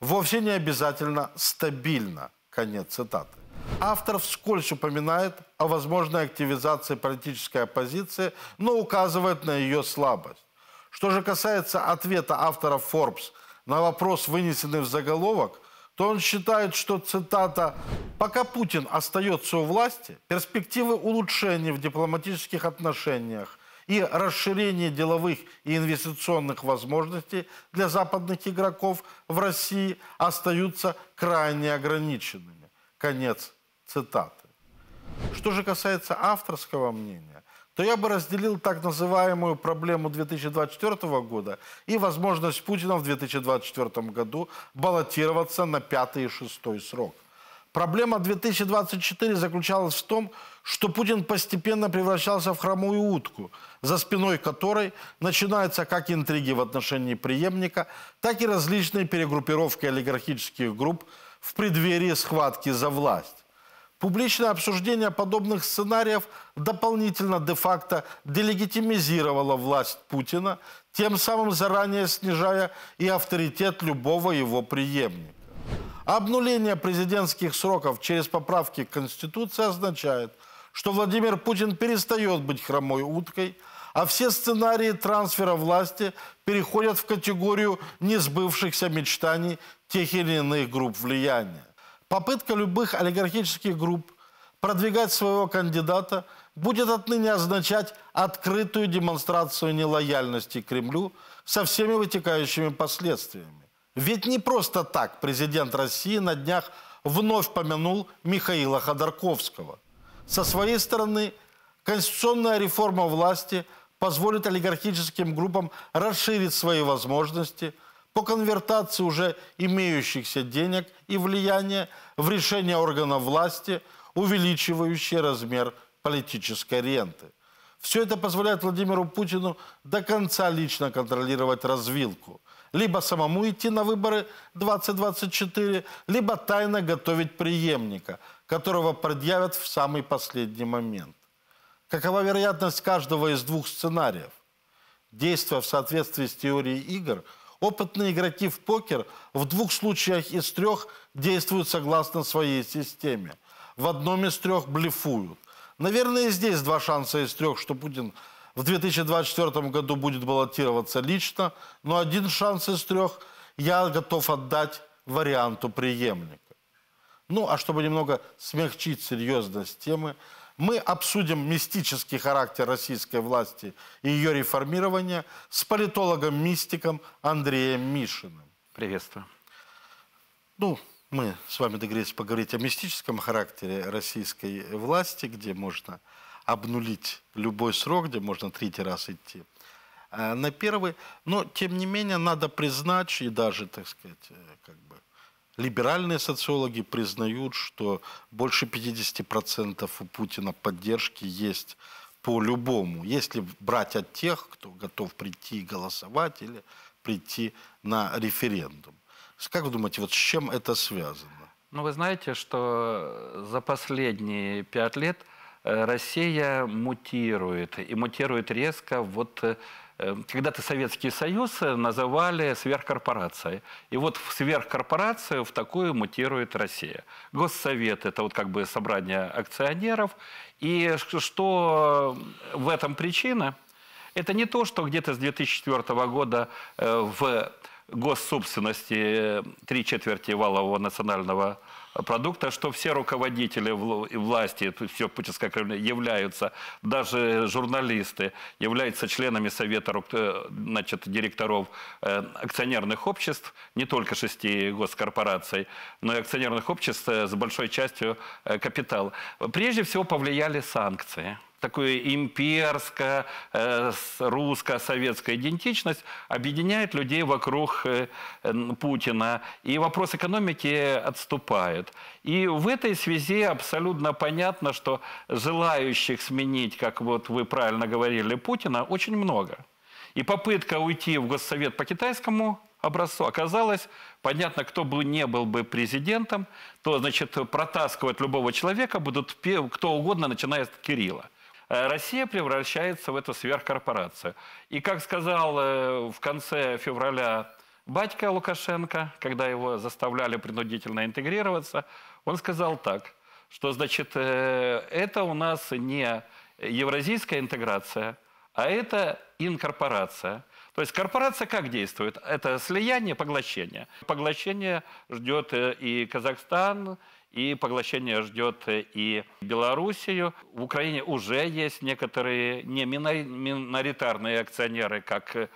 вовсе не обязательно стабильно. Конец цитаты. Автор вскользь упоминает о возможной активизации политической оппозиции, но указывает на ее слабость. Что же касается ответа автора Forbes на вопрос, вынесенный в заголовок, то он считает, что, цитата, «пока Путин остается у власти, перспективы улучшения в дипломатических отношениях и расширения деловых и инвестиционных возможностей для западных игроков в России остаются крайне ограниченными». Конец цитаты. Что же касается авторского мнения, то я бы разделил так называемую проблему 2024 года и возможность Путина в 2024 году баллотироваться на пятый и шестой срок. Проблема 2024 заключалась в том, что Путин постепенно превращался в хромую утку, за спиной которой начинаются как интриги в отношении преемника, так и различные перегруппировки олигархических групп в преддверии схватки за власть. Публичное обсуждение подобных сценариев дополнительно де-факто делегитимизировало власть Путина, тем самым заранее снижая и авторитет любого его преемника. Обнуление президентских сроков через поправки к Конституции означает, что Владимир Путин перестает быть хромой уткой, а все сценарии трансфера власти переходят в категорию несбывшихся мечтаний тех или иных групп влияния. Попытка любых олигархических групп продвигать своего кандидата будет отныне означать открытую демонстрацию нелояльности к Кремлю со всеми вытекающими последствиями. Ведь не просто так президент России на днях вновь помянул Михаила Ходорковского. Со своей стороны, конституционная реформа власти позволит олигархическим группам расширить свои возможности – по конвертации уже имеющихся денег и влияния в решение органов власти, увеличивающие размер политической ренты. Все это позволяет Владимиру Путину до конца лично контролировать развилку. Либо самому идти на выборы 2024, либо тайно готовить преемника, которого предъявят в самый последний момент. Какова вероятность каждого из двух сценариев? Действуя в соответствии с теорией игр – Опытные игроки в покер в двух случаях из трех действуют согласно своей системе. В одном из трех блефуют. Наверное, здесь два шанса из трех, что Путин в 2024 году будет баллотироваться лично, но один шанс из трех я готов отдать варианту преемника. Ну, а чтобы немного смягчить серьезность темы, мы обсудим мистический характер российской власти и ее реформирования с политологом-мистиком Андреем Мишиным. Приветствую. Ну, мы с вами договорились поговорить о мистическом характере российской власти, где можно обнулить любой срок, где можно третий раз идти э, на первый. Но, тем не менее, надо признать, и даже, так сказать, э, как бы Либеральные социологи признают, что больше 50% у Путина поддержки есть по-любому, если брать от тех, кто готов прийти голосовать или прийти на референдум. Как вы думаете, вот с чем это связано? Ну, вы знаете, что за последние пять лет э, Россия мутирует, и мутирует резко вот э, Э, когда-то Советский Союз называли сверхкорпорацией. И вот в сверхкорпорацию в такую мутирует Россия. Госсовет – это вот как бы собрание акционеров. И что в этом причина? Это не то, что где-то с 2004 года э, в госсобственности э, три четверти валового национального продукта, что все руководители власти, все путинское Кремля, являются, даже журналисты, являются членами совета э, значит, директоров э, акционерных обществ, не только шести госкорпораций, но и акционерных обществ э, с большой частью капитала. Прежде всего повлияли санкции такая имперская э, русская советская идентичность объединяет людей вокруг э, Путина, и вопрос экономики отступает. И в этой связи абсолютно понятно, что желающих сменить, как вот вы правильно говорили, Путина очень много. И попытка уйти в Госсовет по китайскому образцу. оказалась понятно, кто бы не был бы президентом, то, значит, протаскивать любого человека будут кто угодно, начиная с Кирилла. Э, Россия превращается в эту сверхкорпорацию. И как сказал э, в конце февраля батька Лукашенко, когда его заставляли принудительно интегрироваться, он сказал так, что значит э, это у нас не евразийская интеграция, а это инкорпорация. То есть корпорация как действует? Это слияние, поглощение. Поглощение ждет и Казахстан, и поглощение ждет э, и Белоруссию. В Украине уже есть некоторые не миноритарные акционеры, как, э,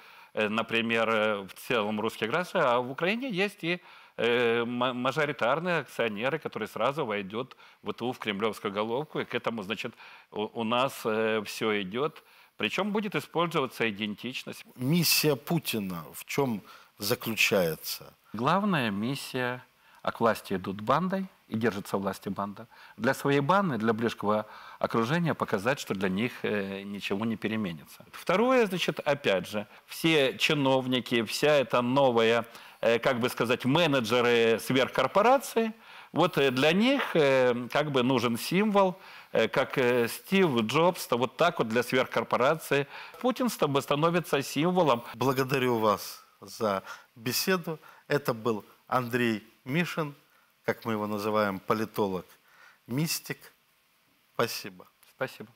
например, э, в целом русские граждане, а в Украине есть и мажоритарные акционеры, которые сразу войдет в эту, в кремлевскую головку. И к этому, значит, у нас все идет. Причем будет использоваться идентичность. Миссия Путина в чем заключается? Главная миссия, а к власти идут бандой, и держится власти банда, для своей банды, для ближнего окружения показать, что для них э, ничего не переменится. Второе, значит, опять же, все чиновники, вся эта новая, э, как бы сказать, менеджеры сверхкорпорации, вот э, для них как бы нужен символ, как Стив Джобс, то вот так вот для сверхкорпорации. Путин становится символом. Благодарю вас за беседу. Это был Андрей Мишин, как мы его называем, политолог, мистик. Спасибо. Спасибо.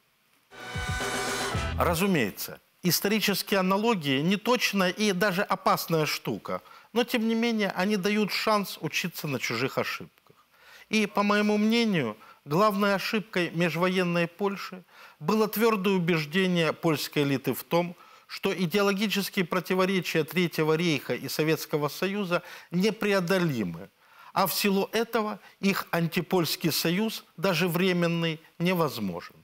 Разумеется, исторические аналогии не точная и даже опасная штука, но тем не менее они дают шанс учиться на чужих ошибках. И, по моему мнению, главной ошибкой межвоенной Польши было твердое убеждение польской элиты в том, что идеологические противоречия Третьего рейха и Советского Союза непреодолимы – а в силу этого их антипольский союз, даже временный, невозможен.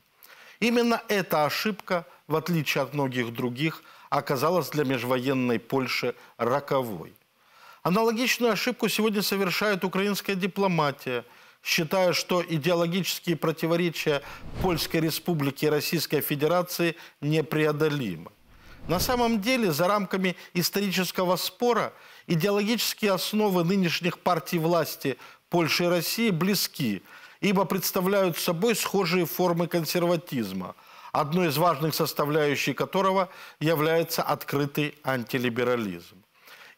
Именно эта ошибка, в отличие от многих других, оказалась для межвоенной Польши роковой. Аналогичную ошибку сегодня совершает украинская дипломатия, считая, что идеологические противоречия Польской Республики и Российской Федерации непреодолимы. На самом деле, за рамками исторического спора идеологические основы нынешних партий власти Польши и России близки, ибо представляют собой схожие формы консерватизма, одной из важных составляющих которого является открытый антилиберализм.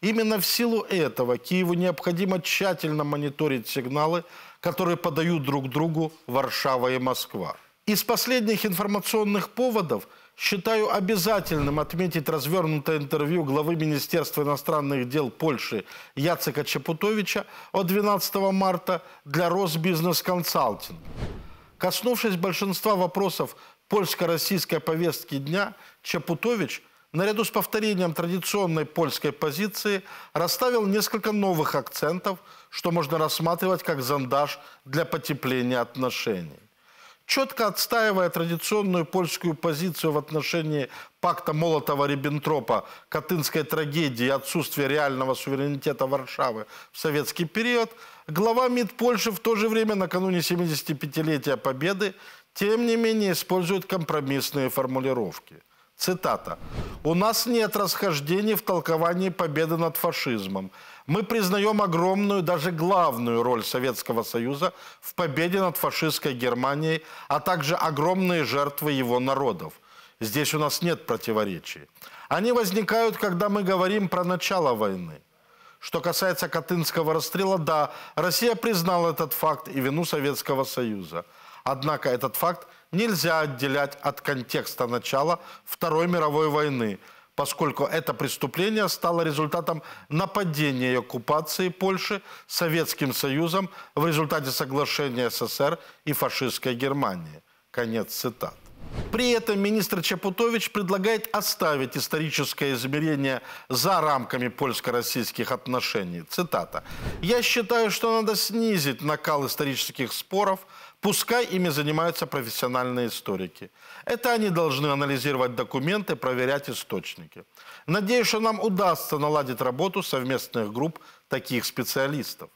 Именно в силу этого Киеву необходимо тщательно мониторить сигналы, которые подают друг другу Варшава и Москва. Из последних информационных поводов – Считаю обязательным отметить развернутое интервью главы Министерства иностранных дел Польши Яцека Чапутовича от 12 марта для Росбизнес Консалтинг. Коснувшись большинства вопросов польско-российской повестки дня, Чапутович наряду с повторением традиционной польской позиции расставил несколько новых акцентов, что можно рассматривать как зондаж для потепления отношений четко отстаивая традиционную польскую позицию в отношении пакта Молотова-Риббентропа, Катынской трагедии и отсутствия реального суверенитета Варшавы в советский период, глава МИД Польши в то же время накануне 75-летия Победы тем не менее использует компромиссные формулировки. Цитата. «У нас нет расхождений в толковании победы над фашизмом. Мы признаем огромную, даже главную роль Советского Союза в победе над фашистской Германией, а также огромные жертвы его народов. Здесь у нас нет противоречий. Они возникают, когда мы говорим про начало войны. Что касается Катынского расстрела, да, Россия признала этот факт и вину Советского Союза. Однако этот факт нельзя отделять от контекста начала Второй мировой войны – поскольку это преступление стало результатом нападения и оккупации Польши Советским Союзом в результате соглашения СССР и фашистской Германии. Конец цитат. При этом министр Чапутович предлагает оставить историческое измерение за рамками польско-российских отношений. Цитата. «Я считаю, что надо снизить накал исторических споров, пускай ими занимаются профессиональные историки. Это они должны анализировать документы, проверять источники. Надеюсь, что нам удастся наладить работу совместных групп таких специалистов.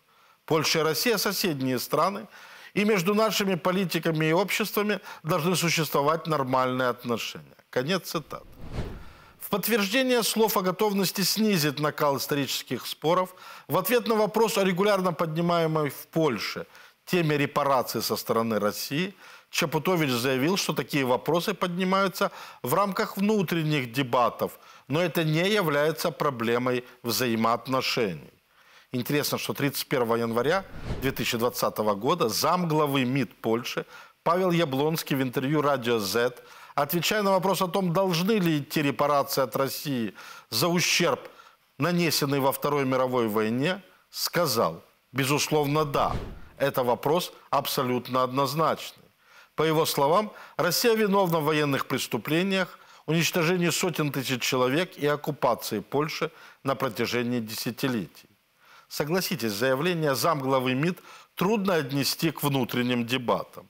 Польша и Россия – соседние страны, и между нашими политиками и обществами должны существовать нормальные отношения. Конец цитаты. В подтверждение слов о готовности снизить накал исторических споров, в ответ на вопрос о регулярно поднимаемой в Польше теме репарации со стороны России – Чапутович заявил, что такие вопросы поднимаются в рамках внутренних дебатов, но это не является проблемой взаимоотношений. Интересно, что 31 января 2020 года замглавы МИД Польши Павел Яблонский в интервью «Радио Z», отвечая на вопрос о том, должны ли идти репарации от России за ущерб, нанесенный во Второй мировой войне, сказал, безусловно, да. Это вопрос абсолютно однозначный. По его словам, Россия виновна в военных преступлениях, уничтожении сотен тысяч человек и оккупации Польши на протяжении десятилетий. Согласитесь, заявление замглавы МИД трудно отнести к внутренним дебатам.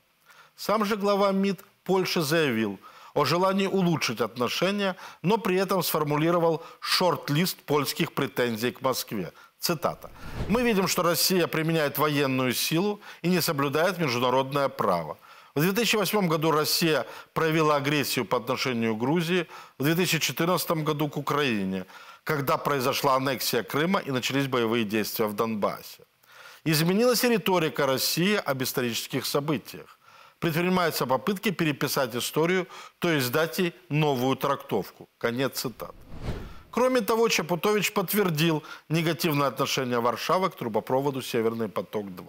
Сам же глава МИД Польши заявил о желании улучшить отношения, но при этом сформулировал шорт-лист польских претензий к Москве. Цитата. «Мы видим, что Россия применяет военную силу и не соблюдает международное право – в 2008 году Россия проявила агрессию по отношению к Грузии, в 2014 году к Украине, когда произошла аннексия Крыма и начались боевые действия в Донбассе. Изменилась и риторика России об исторических событиях. Предпринимаются попытки переписать историю, то есть дать ей новую трактовку. Конец цитаты. Кроме того, Чапутович подтвердил негативное отношение Варшавы к трубопроводу «Северный поток-2».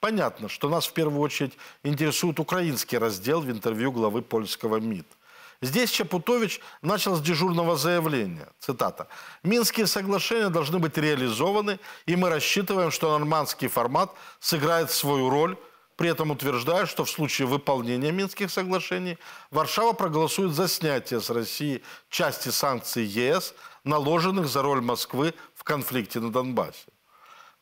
Понятно, что нас в первую очередь интересует украинский раздел в интервью главы польского МИД. Здесь Чапутович начал с дежурного заявления, цитата, «Минские соглашения должны быть реализованы, и мы рассчитываем, что нормандский формат сыграет свою роль, при этом утверждая, что в случае выполнения Минских соглашений Варшава проголосует за снятие с России части санкций ЕС, наложенных за роль Москвы в конфликте на Донбассе».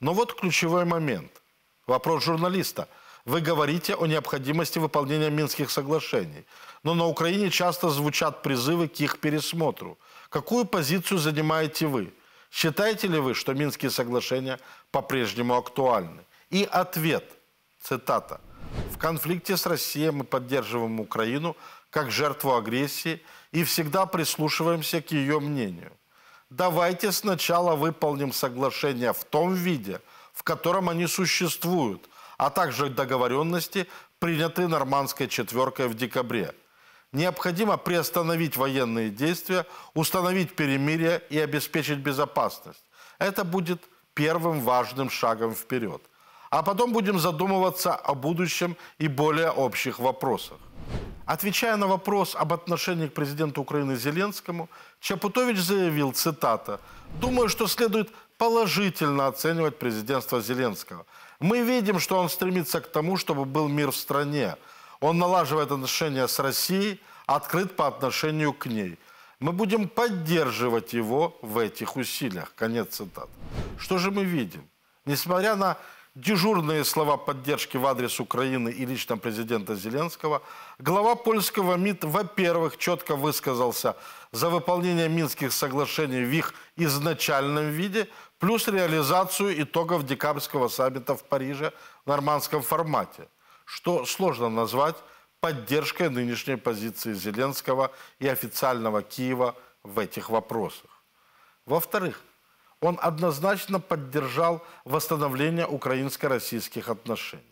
Но вот ключевой момент – Вопрос журналиста. Вы говорите о необходимости выполнения Минских соглашений, но на Украине часто звучат призывы к их пересмотру. Какую позицию занимаете вы? Считаете ли вы, что Минские соглашения по-прежнему актуальны? И ответ, цитата, «В конфликте с Россией мы поддерживаем Украину как жертву агрессии и всегда прислушиваемся к ее мнению. Давайте сначала выполним соглашение в том виде – в котором они существуют, а также договоренности, принятые нормандской четверкой в декабре. Необходимо приостановить военные действия, установить перемирие и обеспечить безопасность. Это будет первым важным шагом вперед. А потом будем задумываться о будущем и более общих вопросах. Отвечая на вопрос об отношении к президенту Украины Зеленскому, Чапутович заявил, цитата, «Думаю, что следует положительно оценивать президентство Зеленского. Мы видим, что он стремится к тому, чтобы был мир в стране. Он налаживает отношения с Россией, открыт по отношению к ней. Мы будем поддерживать его в этих усилиях. Конец цитат. Что же мы видим? Несмотря на дежурные слова поддержки в адрес Украины и лично президента Зеленского, глава польского МИД, во-первых, четко высказался за выполнение Минских соглашений в их изначальном виде – плюс реализацию итогов декабрьского саммита в Париже в нормандском формате, что сложно назвать поддержкой нынешней позиции Зеленского и официального Киева в этих вопросах. Во-вторых, он однозначно поддержал восстановление украинско-российских отношений.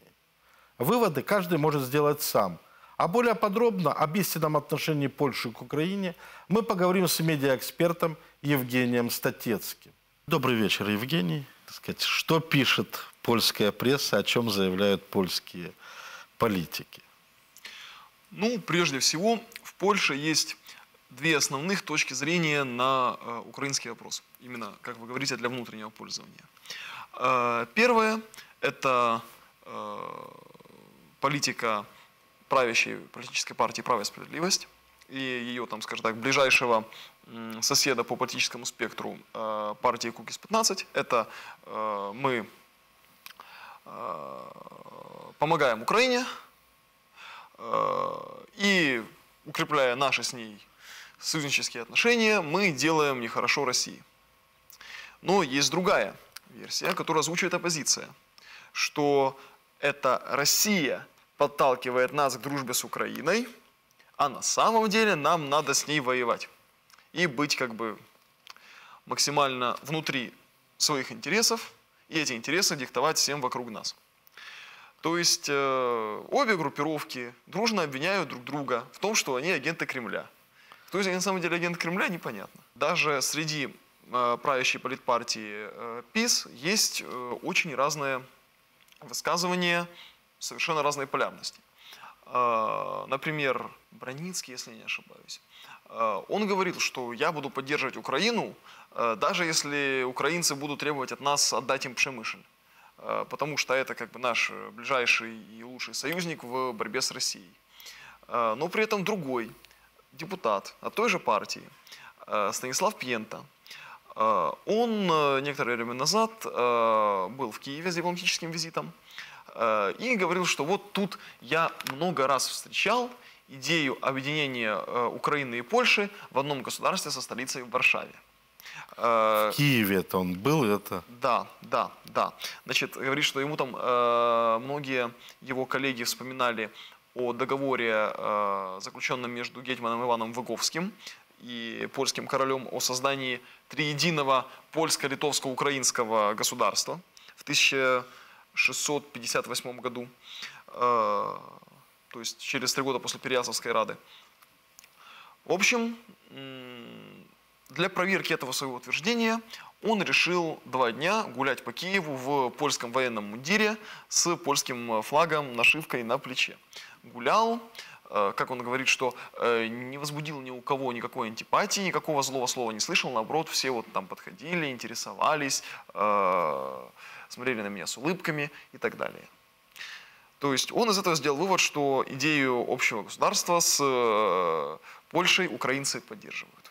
Выводы каждый может сделать сам. А более подробно об истинном отношении Польши к Украине мы поговорим с медиаэкспертом Евгением Статецким. Добрый вечер, Евгений. Так сказать, что пишет польская пресса, о чем заявляют польские политики? Ну, прежде всего, в Польше есть две основных точки зрения на э, украинский вопрос. Именно, как вы говорите, для внутреннего пользования. Э, первое – это э, политика правящей политической партии «Право и справедливость» и ее, там, скажем так, ближайшего соседа по политическому спектру э, партии Кукис-15. Это э, мы э, помогаем Украине и, укрепляя наши с ней союзнические отношения, мы делаем нехорошо России. Но есть другая версия, которую озвучивает оппозиция, что это Россия подталкивает нас к дружбе с Украиной, а на самом деле нам надо с ней воевать и быть как бы максимально внутри своих интересов и эти интересы диктовать всем вокруг нас. То есть э, обе группировки дружно обвиняют друг друга в том, что они агенты Кремля. То есть них на самом деле агент Кремля, непонятно. Даже среди э, правящей политпартии э, ПИС есть э, очень разные высказывания, совершенно разные полярности. Э, например, Броницкий, если я не ошибаюсь, Э, он говорил, что я буду поддерживать Украину, э, даже если украинцы будут требовать от нас отдать им Пшемышин, э, потому что это как бы наш ближайший и лучший союзник в борьбе с Россией. Но при этом другой депутат от той же партии, Станислав Пьента, он некоторое время назад был в Киеве с дипломатическим визитом и говорил, что вот тут я много раз встречал идею объединения э, Украины и Польши в одном государстве со столицей в Варшаве. Э, в Киеве это он был, это? Да, да, да. Значит, говорит, что ему там э, многие его коллеги вспоминали о договоре, э, заключенном между Гетьманом Иваном Выговским и польским королем о создании триединого польско-литовско-украинского государства в 1658 году. Э, то есть через три года после Переясовской рады. В общем, для проверки этого своего утверждения он решил два дня гулять по Киеву в польском военном мундире с польским э, флагом, нашивкой на плече. Гулял, э, как он говорит, что э, не возбудил ни у кого никакой антипатии, никакого злого слова не слышал, наоборот, все вот там подходили, интересовались, смотрели на меня с улыбками и так далее. То есть он из этого сделал вывод, что идею общего государства с э, Польшей украинцы поддерживают.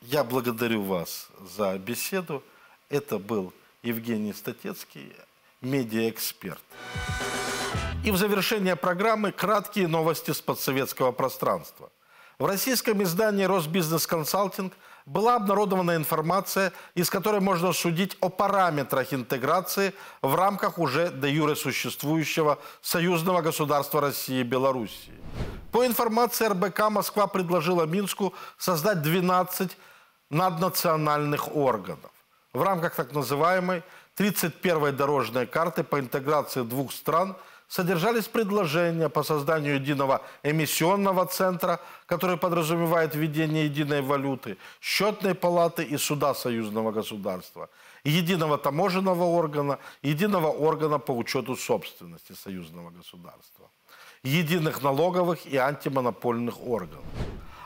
Я благодарю вас за беседу. Это был Евгений Статецкий, медиаэксперт. И в завершение программы краткие новости с подсоветского пространства. В российском издании «Росбизнес Консалтинг» была обнародована информация, из которой можно судить о параметрах интеграции в рамках уже до юре существующего союзного государства России и Белоруссии. По информации РБК, Москва предложила Минску создать 12 наднациональных органов в рамках так называемой 31-й дорожной карты по интеграции двух стран – содержались предложения по созданию единого эмиссионного центра, который подразумевает введение единой валюты, счетной палаты и суда союзного государства, единого таможенного органа, единого органа по учету собственности союзного государства, единых налоговых и антимонопольных органов.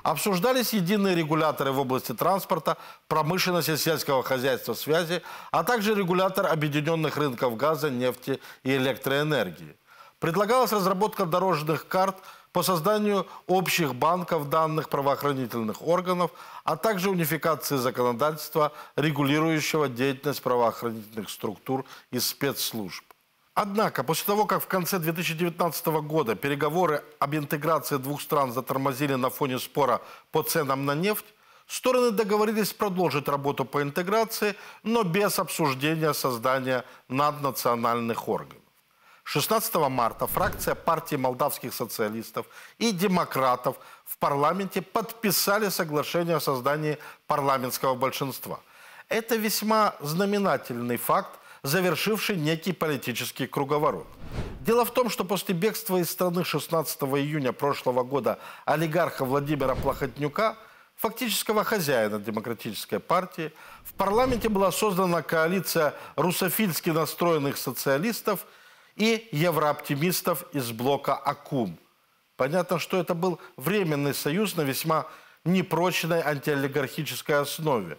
Обсуждались единые регуляторы в области транспорта, промышленности, сельского хозяйства, связи, а также регулятор объединенных рынков газа, нефти и электроэнергии – Предлагалась разработка дорожных карт по созданию общих банков данных правоохранительных органов, а также унификации законодательства, регулирующего деятельность правоохранительных структур и спецслужб. Однако, после того, как в конце 2019 года переговоры об интеграции двух стран затормозили на фоне спора по ценам на нефть, стороны договорились продолжить работу по интеграции, но без обсуждения создания наднациональных органов. 16 марта фракция партии молдавских социалистов и демократов в парламенте подписали соглашение о создании парламентского большинства. Это весьма знаменательный факт, завершивший некий политический круговорот. Дело в том, что после бегства из страны 16 июня прошлого года олигарха Владимира Плохотнюка, фактического хозяина Демократической партии, в парламенте была создана коалиция русофильски настроенных социалистов – и еврооптимистов из блока АКУМ. Понятно, что это был временный союз на весьма непрочной антиолигархической основе,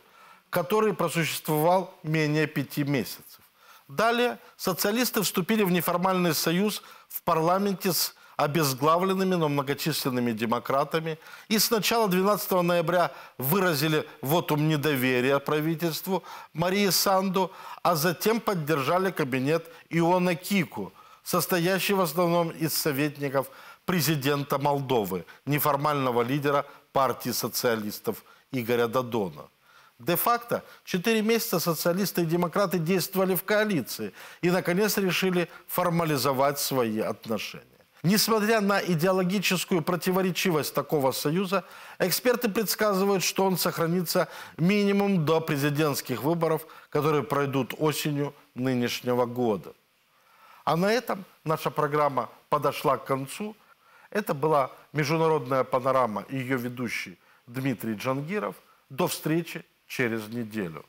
который просуществовал менее пяти месяцев. Далее социалисты вступили в неформальный союз в парламенте с обезглавленными, но многочисленными демократами. И с начала 12 ноября выразили вотум недоверия правительству Марии Санду, а затем поддержали кабинет Иона Кику, состоящий в основном из советников президента Молдовы, неформального лидера партии социалистов Игоря Дадона. Де-факто четыре месяца социалисты и демократы действовали в коалиции и, наконец, решили формализовать свои отношения. Несмотря на идеологическую противоречивость такого союза, эксперты предсказывают, что он сохранится минимум до президентских выборов, которые пройдут осенью нынешнего года. А на этом наша программа подошла к концу. Это была «Международная панорама» и ее ведущий Дмитрий Джангиров. До встречи через неделю.